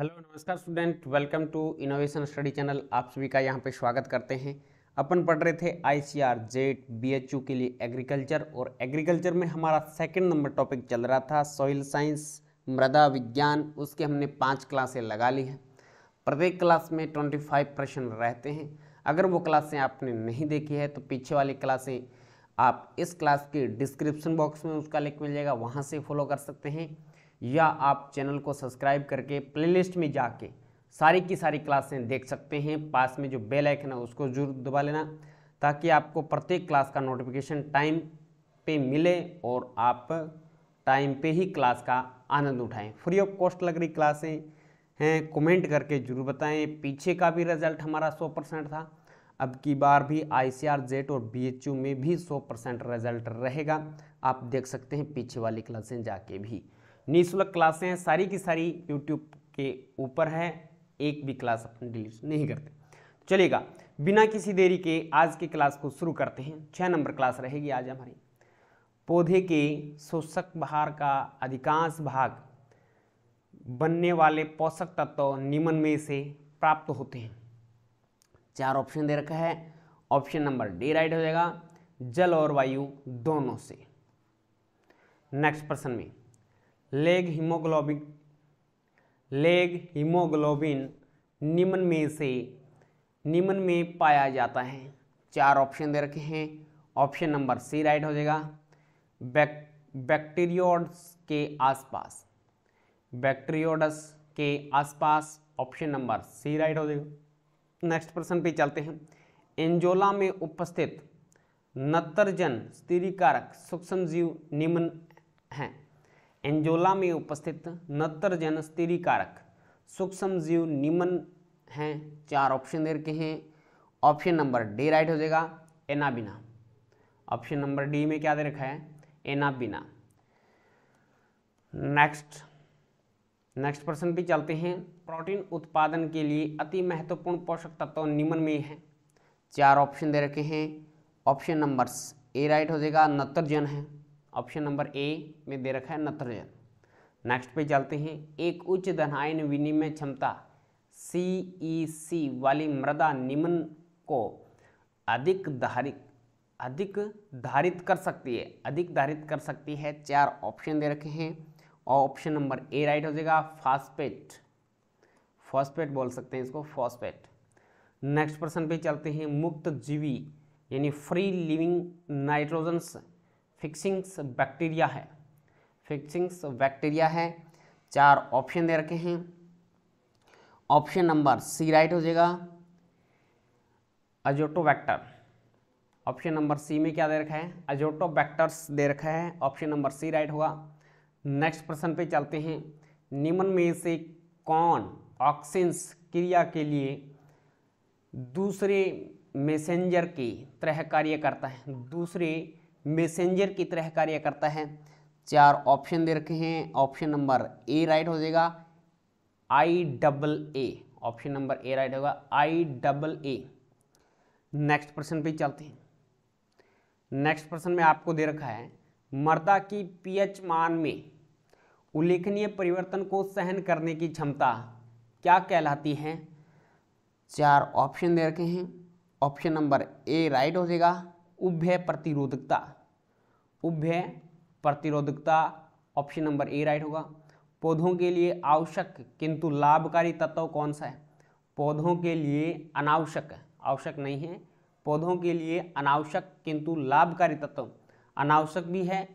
hello नमस्कार student welcome to innovation study channel आप सभी का यहाँ पे स्वागत करते हैं अपन पढ़ रहे थे I C R JET B H U के लिए एग्रीकल्चर और एग्रीकल्चर में हमारा सेकंड नंबर टॉपिक चल रहा था सॉइल साइंस मृदा विज्ञान उसके हमने पांच क्लासें लगा ली हैं प्रत्येक क्लास में ट्वेंटी फाइव प्रश्न रहते हैं अगर वो क्लासें आपने नहीं देखी है तो पीछे वाली क्लासें आप इस क्लास के डिस्क्रिप्शन बॉक्स में उसका लिंक मिल जाएगा वहाँ से फॉलो कर सकते हैं या आप चैनल को सब्सक्राइब करके प्लेलिस्ट में जाके सारी की सारी क्लासें देख सकते हैं पास में जो बेल आइकन है उसको जरूर दबा लेना ताकि आपको प्रत्येक क्लास का नोटिफिकेशन टाइम पे मिले और आप टाइम पे ही क्लास का आनंद उठाएं फ्री ऑफ कॉस्ट लग रही क्लासें हैं कमेंट करके जरूर बताएं पीछे का भी रिजल्ट हमारा सौ परसेंट था अब की बार भी आई सी आर जेट और बी एच यू में भी सौ परसेंट रिजल्ट रहेगा आप देख सकते हैं पीछे वाली क्लासें जाके भी निःशुल्क क्लासें हैं सारी की सारी यूट्यूब के ऊपर हैं एक भी क्लास अपन डिलीट नहीं करते चलेगा बिना किसी देरी के आज की क्लास को शुरू करते हैं छः नंबर क्लास रहेगी आज हमारी पौधे के शोषक भार का अधिकांश भाग बनने वाले पोषक तत्व निमन में से प्राप्त होते हैं चार ऑप्शन दे रखा है ऑप्शन नंबर डी राइट हो जाएगा जल और वायु दोनों से नेक्स्ट प्रश्न में लेग हीमोग्लोबिन लेग हीमोग्लोबिन निम्न में से निम्न में पाया जाता है चार ऑप्शन दे रखे हैं ऑप्शन नंबर सी राइट हो जाएगा बैक बैक्टीरियोड्स के आसपास बैक्टीरियोडस के आसपास ऑप्शन नंबर सी राइट हो जाएगा नेक्स्ट प्रश्न पे चलते हैं एंजोला में उपस्थित नत्रजन स्त्रीकारक सूक्ष्म जीव निम्न हैं एंजोला में उपस्थित नतर जन कारक सूक्ष्म जीव निमन हैं चार ऑप्शन दे रखे हैं ऑप्शन नंबर डी राइट हो जाएगा एनाबिना ऑप्शन नंबर डी में क्या दे रखा है एनाबिना नेक्स्ट नेक्स्ट प्रश्न पे चलते हैं प्रोटीन उत्पादन के लिए अति महत्वपूर्ण पोषक तत्व निम्न में है चार ऑप्शन दे रखे हैं ऑप्शन नंबर ए राइट हो जाएगा नत्रजन है ऑप्शन नंबर ए में दे रखा है नत्रजन नेक्स्ट पे चलते हैं एक उच्च धनायन विनिमय क्षमता सी ई सी वाली मृदा निम्न को अधिक धारित अधिक धारित कर सकती है अधिक धारित कर सकती है चार ऑप्शन दे रखे हैं और ऑप्शन नंबर ए राइट हो जाएगा फास्पेट फॉस्पेट बोल सकते हैं इसको फॉस्पेट नेक्स्ट प्रश्न पे चलते हैं मुक्त जीवी यानी free living nitrogens fixings bacteria है फिक्सिंग्स बैक्टीरिया है चार ऑप्शन दे रखे हैं ऑप्शन नंबर सी राइट हो जाएगा अजोटोबैक्टर ऑप्शन नंबर सी में क्या दे रखा है अजोटोबैक्टर्स दे रखा है ऑप्शन नंबर सी राइट होगा नेक्स्ट प्रश्न पे चलते हैं निम्न में से कौन ऑक्सीन्स क्रिया के लिए दूसरे मैसेंजर की तरह कार्य करता है दूसरे मैसेंजर की तरह कार्य करता है चार ऑप्शन दे रखे हैं ऑप्शन नंबर ए राइट हो जाएगा I double A option number A right होगा आई डबल ए नेक्स्ट प्रश्न पे चलते हैं नेक्स्ट प्रश्न में आपको दे रखा है मर्दा की पीएच मान में उल्लेखनीय परिवर्तन को सहन करने की क्षमता क्या कहलाती है चार ऑप्शन दे रखे हैं ऑप्शन नंबर ए राइट हो जाएगा उभय प्रतिरोधकता उभ्य प्रतिरोधकता ऑप्शन नंबर ए राइट होगा पौधों के लिए आवश्यक किंतु लाभकारी तत्व कौन सा है पौधों के लिए अनावश्यक आवश्यक नहीं है पौधों के लिए अनावश्यक किंतु लाभकारी तत्व अनावश्यक भी है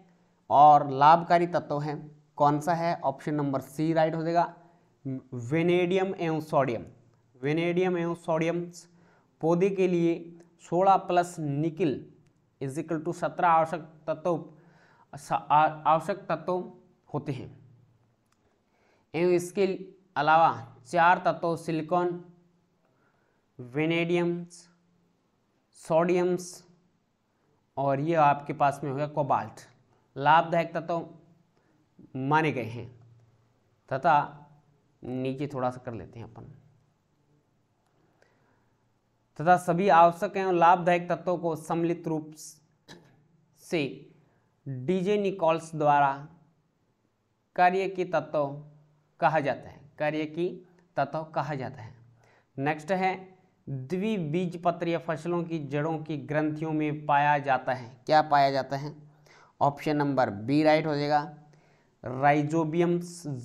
और लाभकारी तत्व है कौन सा है ऑप्शन नंबर सी राइट हो जाएगा वेनेडियम एवं सोडियम वेनेडियम एवं सोडियम पौधे के लिए सोलह प्लस निकिल इक्वल टू सत्रह आवश्यक तत्व आवश्यक तत्व होते हैं एवं इसके अलावा चार तत्व सिलिकॉन वेनेडियम्स सोडियम्स और ये आपके पास में होगा कोबाल्ट लाभदायक तत्व माने गए हैं तथा नीचे थोड़ा सा कर लेते हैं अपन तथा सभी आवश्यक एवं लाभदायक तत्वों को सम्मिलित रूप से डीजे निकॉल्स द्वारा कार्य की तत्व कहा जाता है कार्य की तत्व कहा जाता है नेक्स्ट है द्विबीजपत्रीय फसलों की जड़ों की ग्रंथियों में पाया जाता है क्या पाया जाता है ऑप्शन नंबर बी राइट हो जाएगा राइजोबियम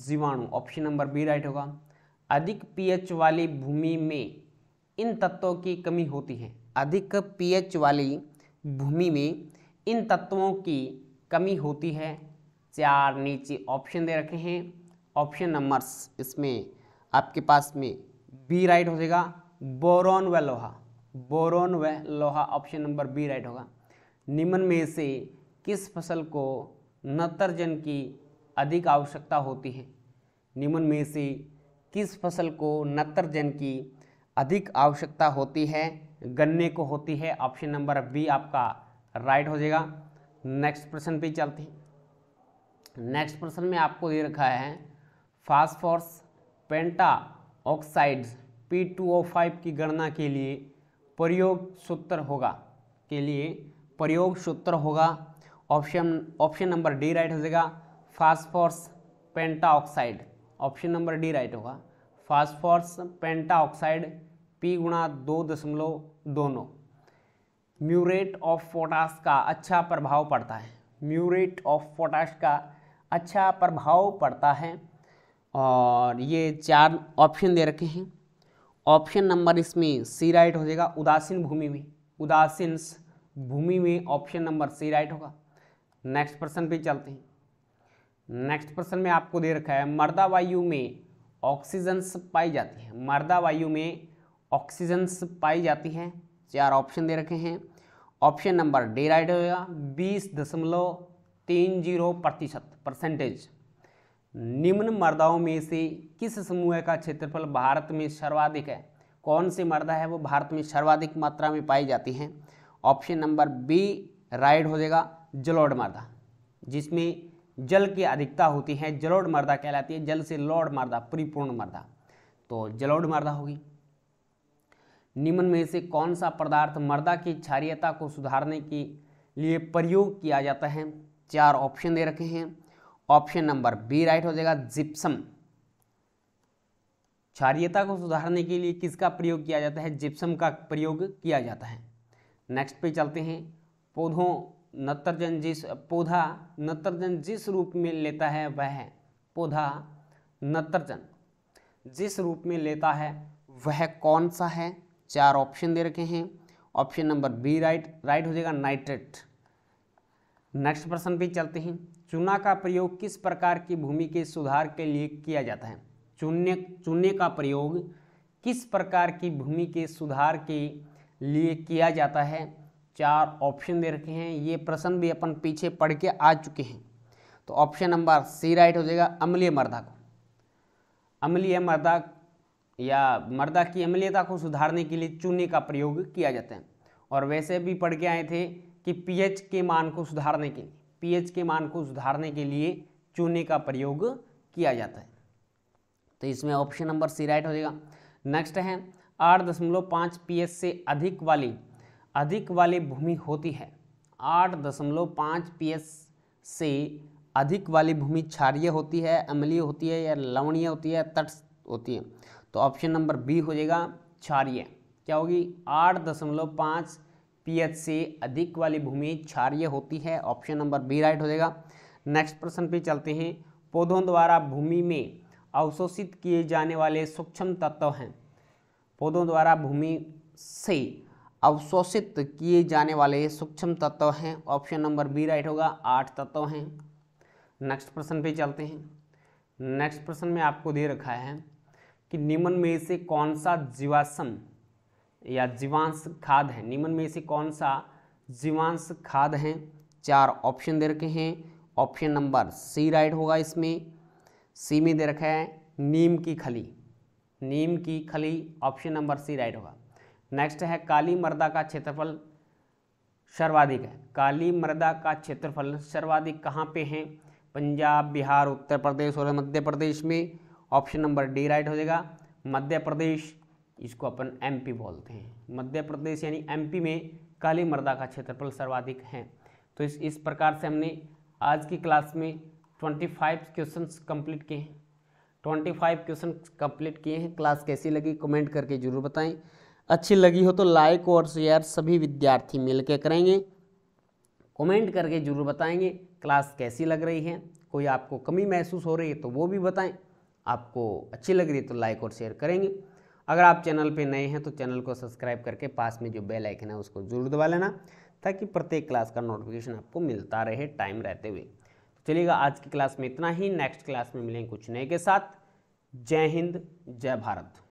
जीवाणु ऑप्शन नंबर बी राइट होगा अधिक पीएच वाली भूमि में इन तत्वों की कमी होती है अधिक पीएच वाली भूमि में इन तत्वों की कमी होती है चार नीचे ऑप्शन दे रखे हैं ऑप्शन नंबर्स इसमें आपके पास में बी राइट हो जाएगा बोरोन व लोहा बोरोन व लोहा ऑप्शन नंबर बी राइट होगा निम्न में से किस फसल को नत्रजन की अधिक आवश्यकता होती है निम्न में से किस फसल को नत्रजन की अधिक आवश्यकता होती है गन्ने को होती है ऑप्शन नंबर बी आपका राइट हो जाएगा नेक्स्ट प्रश्न पे चलते हैं नेक्स्ट प्रश्न में आपको दे रखा है फास्फोर्स पेंटा ऑक्साइड्स फाइव की गणना के लिए प्रयोग सूत्र होगा के लिए प्रयोग सूत्र होगा option option number D right हो जाएगा phosphorus penta oxide option number D right होगा फास्फोरस पेंटा ऑक्साइड पी गुणा दो दशमलव दोनों म्यूरेट ऑफ पोटास का अच्छा प्रभाव पड़ता है म्यूरेट ऑफ पोटाश का अच्छा प्रभाव पड़ता है और ये चार ऑप्शन दे रखे हैं ऑप्शन नंबर इसमें सी राइट हो जाएगा उदासीन भूमि में उदासीन भूमि में ऑप्शन नंबर सी राइट होगा नेक्स्ट प्रश्न पे चलते हैं नेक्स्ट प्रश्न में आपको दे रखा है मर्दा वायु में ऑक्सीजन्स पाई जाती है मर्दा वायु में ऑक्सीजन्स पाई जाती हैं चार ऑप्शन दे रखे हैं ऑप्शन नंबर डी राइट होगा बीस दशमलव तीन जीरो प्रतिशत परसेंटेज निम्न मर्दाओं में से किस समूह का क्षेत्रफल भारत में सर्वाधिक है कौन से मर्दा है वो भारत में सर्वाधिक मात्रा में पाई जाती हैं ऑप्शन नंबर बी राइट हो जाएगा जलोड मर्दा जिसमें जल की अधिकता होती है जलोड मर्दा कहलाती है जल से लौड़ मर्दा परिपूर्ण मर्दा तो जलोड मर्दा होगी निम्न में से कौन सा पदार्थ मर्दा की क्षारियता को सुधारने के लिए प्रयोग किया जाता है चार ऑप्शन दे रखे हैं ऑप्शन नंबर बी राइट हो जाएगा जिप्सम क्षारियता को सुधारने के लिए किसका प्रयोग किया जाता है जिप्सम का प्रयोग किया जाता है नेक्स्ट पे चलते हैं पौधों नत्रजन जिस पौधा नत्रजन जिस रूप में लेता है वह पौधा नत्रजन जिस रूप में लेता है वह कौन सा है चार ऑप्शन दे रखे हैं option number B right right हो जाएगा नाइट्रेट नेक्स्ट प्रश्न पे चलते हैं चूना का प्रयोग किस प्रकार की भूमि के सुधार के लिए किया जाता है चूने चूने का प्रयोग किस प्रकार की भूमि के सुधार के लिए किया जाता है चार ऑप्शन दे रखे हैं ये प्रश्न भी अपन पीछे पढ़ के आ चुके हैं तो ऑप्शन नंबर सी राइट हो जाएगा अम्लीय मर्दा को अम्लीय मर्दा या मर्दा की अम्लीयता को सुधारने के लिए चूने का प्रयोग किया जाता है और वैसे भी पढ़ के आए थे कि पीएच के मान को सुधारने के लिए पीएच के मान को सुधारने के लिए चूने का प्रयोग किया जाता है तो इसमें ऑप्शन नंबर सी राइट हो जाएगा नेक्स्ट है आठ दशमलव पाँच पी से अधिक वाली अधिक वाली भूमि होती है आठ दशमलव पाँच पी से अधिक वाली भूमि क्षारिय होती है अम्लीय होती है या लवणीय होती है तट होती है तो ऑप्शन नंबर बी हो जाएगा क्षारिय क्या होगी आठ दशमलव पाँच पीएच से अधिक वाली भूमि क्षारिय होती है ऑप्शन नंबर बी राइट हो जाएगा नेक्स्ट प्रश्न पे चलते हैं पौधों द्वारा भूमि में अवशोषित किए जाने वाले सूक्ष्म तत्व हैं पौधों द्वारा भूमि से अवशोषित किए जाने वाले सूक्ष्म तत्व हैं ऑप्शन नंबर बी राइट होगा आठ तत्व हैं नेक्स्ट प्रश्न पे चलते हैं नेक्स्ट प्रश्न में आपको दे रखा है कि निम्न में से कौन सा जीवाश्म या जीवांश खाद है निम्न में से कौन सा जीवांश खाद है चार ऑप्शन दे रखे हैं ऑप्शन नंबर सी राइट होगा इसमें सी में दे रखा है नीम की खली नीम की खली ऑप्शन नंबर सी राइट होगा नेक्स्ट है काली मर्दा का क्षेत्रफल सर्वाधिक है काली मर्दा का क्षेत्रफल सर्वाधिक कहाँ पे है पंजाब बिहार उत्तर प्रदेश और मध्य प्रदेश में ऑप्शन नंबर डी राइट हो जाएगा मध्य प्रदेश इसको अपन एमपी बोलते हैं मध्य प्रदेश यानी एमपी में काली मर्दा का क्षेत्रफल सर्वाधिक है तो इस इस प्रकार से हमने आज की क्लास में ट्वेंटी फाइव क्वेश्चन कम्प्लीट किए हैं ट्वेंटी फाइव क्वेश्चन कम्प्लीट किए हैं क्लास कैसी लगी कमेंट करके ज़रूर बताएँ अच्छी लगी हो तो लाइक और शेयर सभी विद्यार्थी मिलके करेंगे कमेंट करके जरूर बताएंगे क्लास कैसी लग रही है कोई आपको कमी महसूस हो रही है तो वो भी बताएं आपको अच्छी लग रही है तो लाइक और शेयर करेंगे अगर आप चैनल पे नए हैं तो चैनल को सब्सक्राइब करके पास में जो बेल आइकन है उसको जरूर दबा लेना ताकि प्रत्येक क्लास का नोटिफिकेशन आपको मिलता रहे टाइम रहते हुए तो चलिएगा आज की क्लास में इतना ही नेक्स्ट क्लास में मिलेंगे कुछ नए के साथ जय हिंद जय भारत